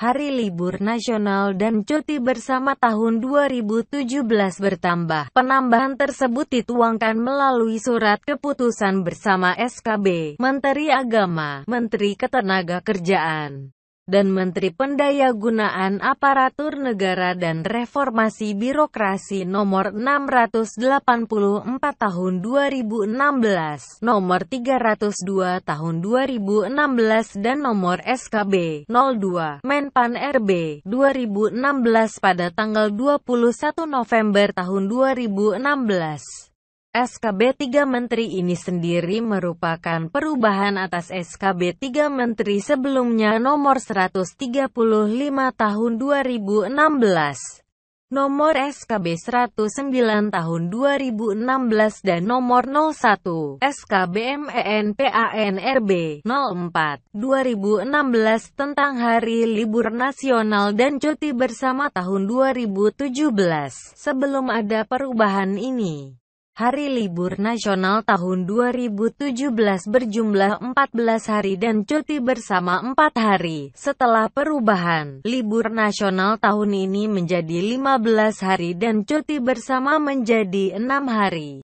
hari libur nasional dan cuti bersama tahun 2017 bertambah. Penambahan tersebut dituangkan melalui surat keputusan bersama SKB, Menteri Agama, Menteri Ketenaga Kerjaan, dan Menteri Pendayagunaan Aparatur Negara dan Reformasi Birokrasi Nomor 684 Tahun 2016, Nomor 302 Tahun 2016 dan Nomor SKB 02 Menpan RB 2016 pada tanggal 21 November tahun 2016. SKB 3 Menteri ini sendiri merupakan perubahan atas SKB 3 Menteri sebelumnya nomor 135 tahun 2016, nomor SKB 109 tahun 2016 dan nomor 01 SKB MENPANRB 04 2016 tentang hari libur nasional dan cuti bersama tahun 2017 sebelum ada perubahan ini. Hari libur nasional tahun 2017 berjumlah 14 hari dan cuti bersama 4 hari. Setelah perubahan, libur nasional tahun ini menjadi 15 hari dan cuti bersama menjadi 6 hari.